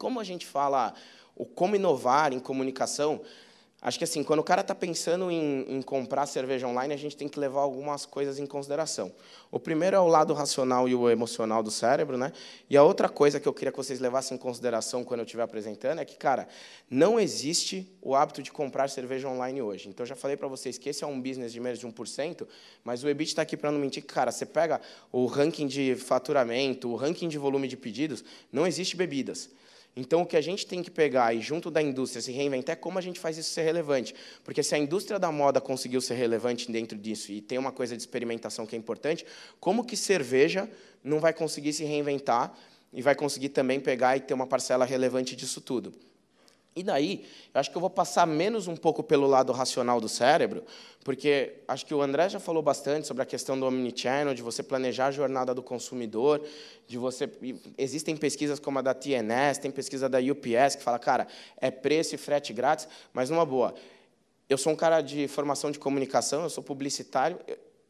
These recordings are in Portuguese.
como a gente fala, o como inovar em comunicação, acho que assim, quando o cara está pensando em, em, comprar cerveja online, a gente tem que levar algumas coisas em consideração. O primeiro é o lado racional e o emocional do cérebro, né? E a outra coisa que eu queria que vocês levassem em consideração quando eu estiver apresentando é que, cara, não existe o hábito de comprar cerveja online hoje. Então, já falei para vocês que esse é um business de menos de 1%, mas o EBIT está aqui para não mentir que, cara, você pega o ranking de faturamento, o ranking de volume de pedidos, não existe bebidas. Então, o que a gente tem que pegar e, junto da indústria, se reinventar é como a gente faz isso ser relevante. Porque se a indústria da moda conseguiu ser relevante dentro disso e tem uma coisa de experimentação que é importante, como que cerveja não vai conseguir se reinventar e vai conseguir também pegar e ter uma parcela relevante disso tudo? E daí, eu acho que eu vou passar menos um pouco pelo lado racional do cérebro, porque acho que o André já falou bastante sobre a questão do omnichannel, de você planejar a jornada do consumidor, de você existem pesquisas como a da TNS, tem pesquisa da UPS que fala, cara, é preço e frete grátis, mas numa boa. Eu sou um cara de formação de comunicação, eu sou publicitário,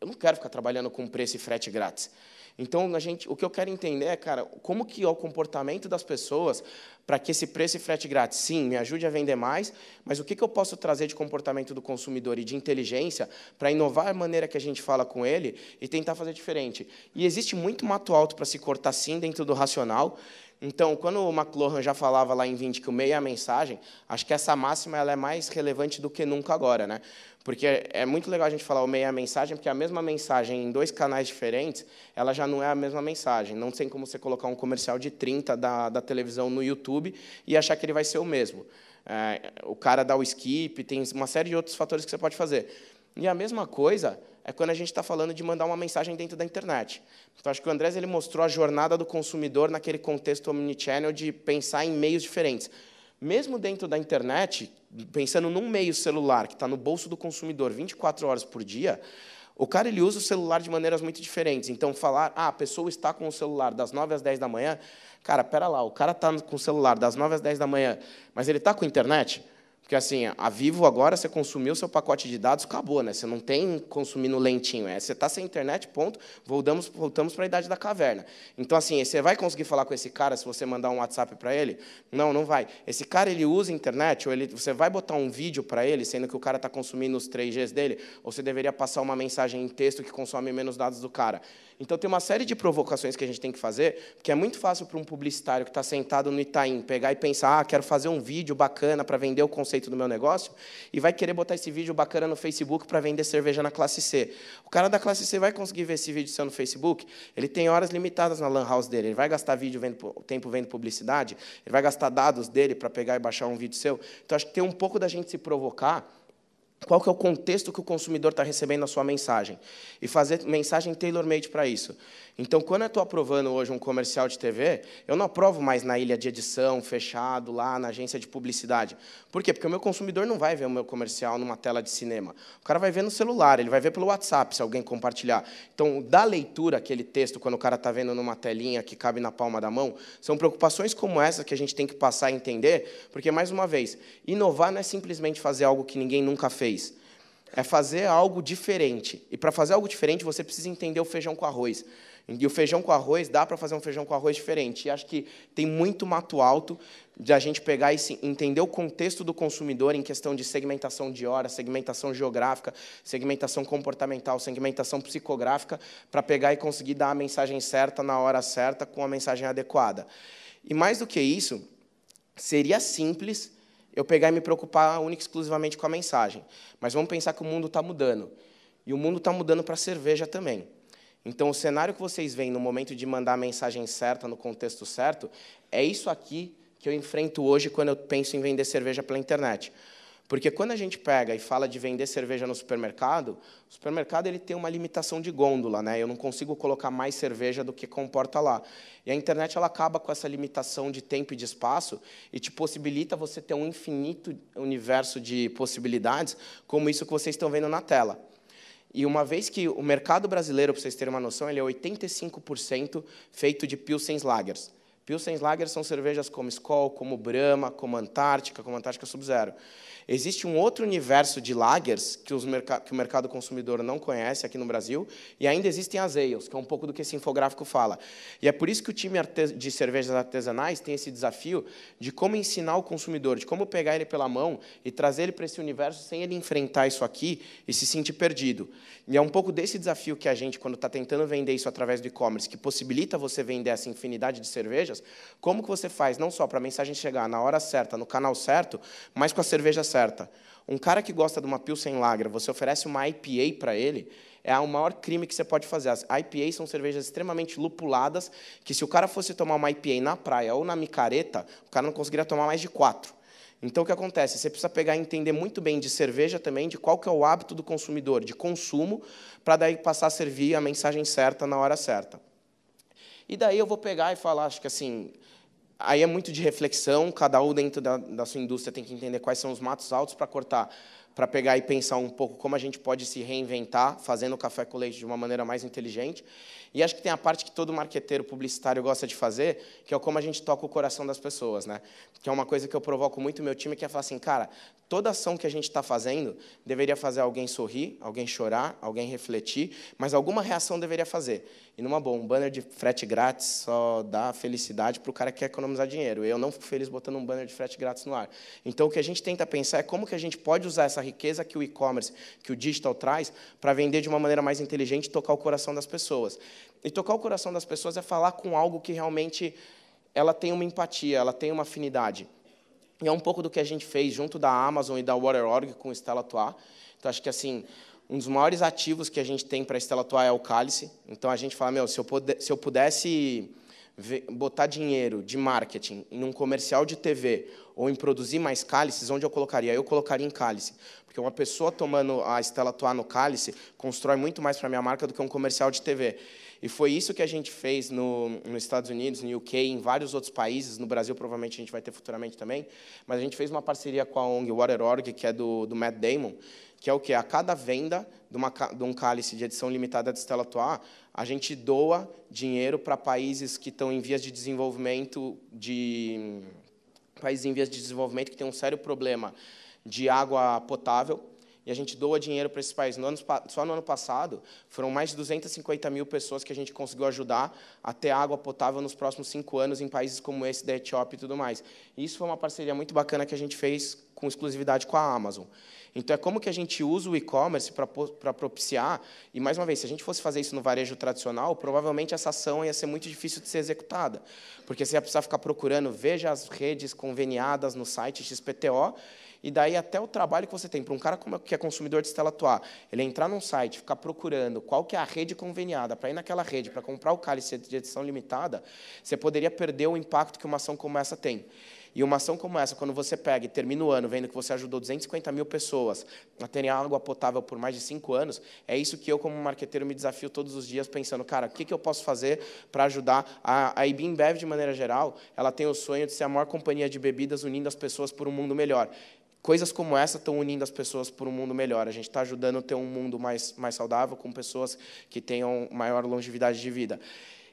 eu não quero ficar trabalhando com preço e frete grátis. Então, a gente, o que eu quero entender é, cara, como que é o comportamento das pessoas para que esse preço e frete grátis, sim, me ajude a vender mais, mas o que, que eu posso trazer de comportamento do consumidor e de inteligência para inovar a maneira que a gente fala com ele e tentar fazer diferente. E existe muito mato alto para se cortar, sim, dentro do racional, então, quando o McLuhan já falava lá em 20 que o meio é a mensagem, acho que essa máxima ela é mais relevante do que nunca agora, né? Porque é muito legal a gente falar o meio é a mensagem, porque a mesma mensagem em dois canais diferentes, ela já não é a mesma mensagem. Não tem como você colocar um comercial de 30 da, da televisão no YouTube e achar que ele vai ser o mesmo. É, o cara dá o skip, tem uma série de outros fatores que você pode fazer. E a mesma coisa é quando a gente está falando de mandar uma mensagem dentro da internet. Então, acho que o Andrés ele mostrou a jornada do consumidor naquele contexto omnichannel de pensar em meios diferentes. Mesmo dentro da internet, pensando num meio celular que está no bolso do consumidor 24 horas por dia, o cara ele usa o celular de maneiras muito diferentes. Então, falar, ah, a pessoa está com o celular das 9 às 10 da manhã, cara, pera lá, o cara está com o celular das 9 às 10 da manhã, mas ele está com internet? Porque assim, a Vivo agora você consumiu seu pacote de dados, acabou, né? Você não tem consumindo lentinho, é. Você está sem internet, ponto. Voltamos, voltamos para a idade da caverna. Então assim, você vai conseguir falar com esse cara se você mandar um WhatsApp para ele? Não, não vai. Esse cara ele usa internet ou ele, você vai botar um vídeo para ele, sendo que o cara está consumindo os 3Gs dele, ou você deveria passar uma mensagem em texto que consome menos dados do cara. Então tem uma série de provocações que a gente tem que fazer, porque é muito fácil para um publicitário que está sentado no Itaim pegar e pensar, ah, quero fazer um vídeo bacana para vender o conceito do meu negócio e vai querer botar esse vídeo bacana no Facebook para vender cerveja na classe C. O cara da classe C vai conseguir ver esse vídeo seu no Facebook? Ele tem horas limitadas na lan house dele. Ele vai gastar vídeo vendo, tempo vendo publicidade? Ele vai gastar dados dele para pegar e baixar um vídeo seu? Então, acho que tem um pouco da gente se provocar qual que é o contexto que o consumidor está recebendo a sua mensagem e fazer mensagem tailor-made para isso. Então, quando eu estou aprovando hoje um comercial de TV, eu não aprovo mais na ilha de edição, fechado, lá na agência de publicidade. Por quê? Porque o meu consumidor não vai ver o meu comercial numa tela de cinema. O cara vai ver no celular, ele vai ver pelo WhatsApp, se alguém compartilhar. Então, da leitura aquele texto, quando o cara está vendo numa telinha que cabe na palma da mão, são preocupações como essa que a gente tem que passar a entender, porque, mais uma vez, inovar não é simplesmente fazer algo que ninguém nunca fez. É fazer algo diferente. E para fazer algo diferente, você precisa entender o feijão com arroz. E o feijão com arroz, dá para fazer um feijão com arroz diferente. E acho que tem muito mato alto de a gente pegar e entender o contexto do consumidor em questão de segmentação de hora, segmentação geográfica, segmentação comportamental, segmentação psicográfica, para pegar e conseguir dar a mensagem certa na hora certa com a mensagem adequada. E mais do que isso, seria simples eu pegar e me preocupar única e exclusivamente com a mensagem. Mas vamos pensar que o mundo está mudando. E o mundo está mudando para a cerveja também. Então, o cenário que vocês veem no momento de mandar a mensagem certa, no contexto certo, é isso aqui que eu enfrento hoje quando eu penso em vender cerveja pela internet. Porque quando a gente pega e fala de vender cerveja no supermercado, o supermercado ele tem uma limitação de gôndola, né? Eu não consigo colocar mais cerveja do que comporta lá. E a internet ela acaba com essa limitação de tempo e de espaço e te possibilita você ter um infinito universo de possibilidades, como isso que vocês estão vendo na tela. E uma vez que o mercado brasileiro, para vocês terem uma noção, ele é 85% feito de pilsens lagers lagers são cervejas como Skol, como Brahma, como Antártica, como Antártica Sub-Zero. Existe um outro universo de lagers que, que, o mercado consumidor não conhece aqui no Brasil, e ainda existem as ales, que é um pouco do que esse infográfico fala. E é por isso que o time de cervejas artesanais tem esse desafio de como ensinar o consumidor, de como pegar ele pela mão e trazer ele para esse universo sem ele enfrentar isso aqui e se sentir perdido. E é um pouco desse desafio que a gente, quando está tentando vender isso através do e-commerce, que possibilita você vender essa infinidade de cervejas, cervejas, como que você faz não só para a mensagem chegar na hora certa, no canal certo, mas com a cerveja certa? Um cara que gosta de uma Pilsen Lager, você oferece uma IPA para ele, é o maior crime que você pode fazer. As IPAs são cervejas extremamente lupuladas, que se o cara fosse tomar uma IPA na praia ou na micareta, o cara não conseguiria tomar mais de quatro. Então, o que acontece? Você precisa pegar e entender muito bem de cerveja também, de qual que é o hábito do consumidor, de consumo, para daí passar a servir a mensagem certa na hora certa. E daí eu vou pegar e falar, acho que assim, aí é muito de reflexão, cada um dentro da, da sua indústria tem que entender quais são os matos altos para cortar para pegar e pensar um pouco como a gente pode se reinventar fazendo o café com leite de uma maneira mais inteligente. E acho que tem a parte que todo marqueteiro publicitário gosta de fazer, que é como a gente toca o coração das pessoas, né? Que é uma coisa que eu provoco muito meu time, que é falar assim, cara, toda ação que a gente está fazendo deveria fazer alguém sorrir, alguém chorar, alguém refletir, mas alguma reação deveria fazer. E numa boa, um banner de frete grátis só dá felicidade para o cara que quer economizar dinheiro. Eu não fico feliz botando um banner de frete grátis no ar. Então o que a gente tenta pensar é como que a gente pode usar essa riqueza que o e-commerce, que o digital traz, para vender de uma maneira mais inteligente e tocar o coração das pessoas. E tocar o coração das pessoas é falar com algo que realmente ela tem uma empatia, ela tem uma afinidade. E é um pouco do que a gente fez junto da Amazon e da Waterorg com Stella Toa. Então, acho que assim, um dos maiores ativos que a gente tem para a Stella Toa é o cálice. Então, a gente fala, meu, se eu, puder, se eu pudesse botar dinheiro de marketing em um comercial de TV ou em produzir mais cálices, onde eu colocaria? Eu colocaria em cálice. Porque uma pessoa tomando a Estela Toar no cálice constrói muito mais para a minha marca do que um comercial de TV. E foi isso que a gente fez no, nos Estados Unidos, no UK, em vários outros países. No Brasil, provavelmente, a gente vai ter futuramente também. Mas a gente fez uma parceria com a ONG WaterOrg, que é do, do Matt Damon, que é o quê? A cada venda de, uma, de um cálice de edição limitada de Stella Toa, a gente doa dinheiro para países que estão em vias de desenvolvimento, de países em vias de desenvolvimento que têm um sério problema de água potável, e a gente doa dinheiro para esses países No ano, só no ano passado, foram mais de 250 mil pessoas que a gente conseguiu ajudar a ter água potável nos próximos cinco anos em países como esse da Etiópia e tudo mais. E isso foi uma parceria muito bacana que a gente fez com exclusividade com a Amazon. Então, é como que a gente usa o e-commerce para propiciar. E, mais uma vez, se a gente fosse fazer isso no varejo tradicional, provavelmente essa ação ia ser muito difícil de ser executada, porque você ia precisar ficar procurando, veja as redes conveniadas no site XPTO, e daí até o trabalho que você tem para um cara que é consumidor de Stella Atuar, ele entrar num site, ficar procurando qual que é a rede conveniada para ir naquela rede, para comprar o cálice de edição limitada, você poderia perder o impacto que uma ação como essa tem. E uma ação como essa, quando você pega e termina o ano vendo que você ajudou 250 mil pessoas a terem água potável por mais de cinco anos, é isso que eu, como marqueteiro, me desafio todos os dias pensando, cara, o que, que eu posso fazer para ajudar a, a IBM Bev, de maneira geral, ela tem o sonho de ser a maior companhia de bebidas unindo as pessoas por um mundo melhor coisas como essa estão unindo as pessoas por um mundo melhor. A gente está ajudando a ter um mundo mais, mais saudável, com pessoas que tenham maior longevidade de vida.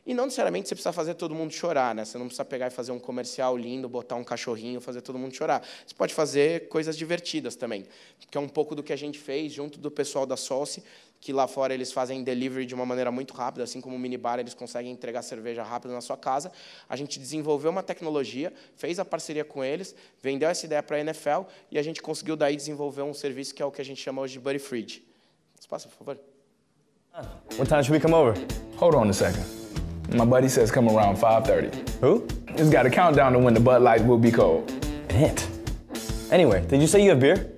E não necessariamente você precisa fazer todo mundo chorar, né? Você não precisa pegar e fazer um comercial lindo, botar um cachorrinho, fazer todo mundo chorar. Você pode fazer coisas divertidas também, que é um pouco do que a gente fez junto do pessoal da Solse que lá fora eles fazem delivery de uma maneira muito rápida, assim como o minibar, eles conseguem entregar cerveja rápido na sua casa. A gente desenvolveu uma tecnologia, fez a parceria com eles, vendeu essa ideia para a NFL e a gente conseguiu daí desenvolver um serviço que é o que a gente chama hoje de Buddy Fridge. Espaço, por favor. What time should we come over? Hold on a second. My buddy says come around 5.30. Who? It's got a countdown to when the Bud Light will be cold. It. Anyway, did you say you have beer?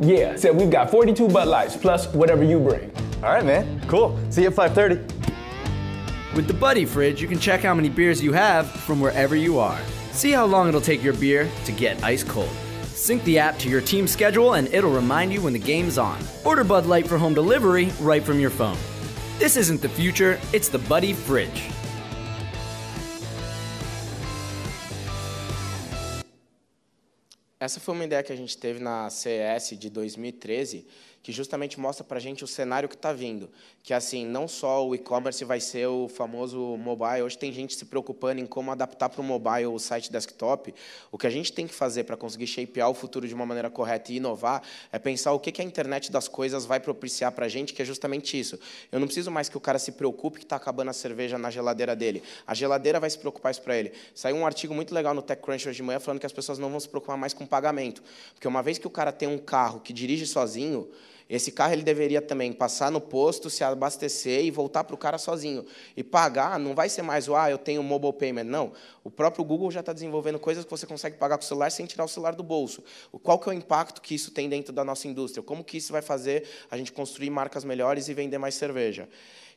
Yeah, said we've got 42 Bud Lights, plus whatever you bring. All right, man. Cool. See you at 5.30. With the Buddy Fridge, you can check how many beers you have from wherever you are. See how long it'll take your beer to get ice cold. Sync the app to your team schedule and it'll remind you when the game's on. Order Bud Light for home delivery right from your phone. This isn't the future, it's the Buddy Fridge. Essa foi uma ideia que a gente teve na CES de 2013, que justamente mostra para a gente o cenário que está vindo. Que, é assim, não só o e-commerce vai ser o famoso mobile, hoje tem gente se preocupando em como adaptar para o mobile o site desktop. O que a gente tem que fazer para conseguir shapear o futuro de uma maneira correta e inovar é pensar o que, que a internet das coisas vai propiciar para a gente, que é justamente isso. Eu não preciso mais que o cara se preocupe que está acabando a cerveja na geladeira dele. A geladeira vai se preocupar isso para ele. Saiu um artigo muito legal no TechCrunch hoje de manhã falando que as pessoas não vão se preocupar mais com pagamento. Porque uma vez que o cara tem um carro que dirige sozinho, esse carro ele deveria também passar no posto, se abastecer e voltar para o cara sozinho. E pagar não vai ser mais o ah, eu tenho mobile payment. Não. O próprio Google já está desenvolvendo coisas que você consegue pagar com o celular sem tirar o celular do bolso. Qual que é o impacto que isso tem dentro da nossa indústria? Como que isso vai fazer a gente construir marcas melhores e vender mais cerveja?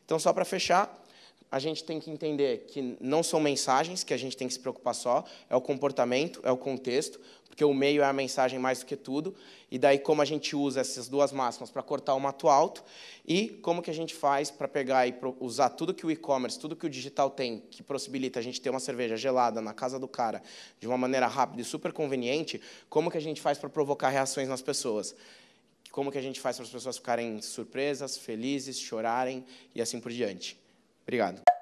Então, só para fechar, a gente tem que entender que não são mensagens que a gente tem que se preocupar só, é o comportamento, é o contexto, porque o meio é a mensagem mais do que tudo, e daí como a gente usa essas duas máximas para cortar o mato alto, e como que a gente faz para pegar e usar tudo que o e-commerce, tudo que o digital tem, que possibilita a gente ter uma cerveja gelada na casa do cara de uma maneira rápida e super conveniente, como que a gente faz para provocar reações nas pessoas? Como que a gente faz para as pessoas ficarem surpresas, felizes, chorarem e assim por diante? Obrigado.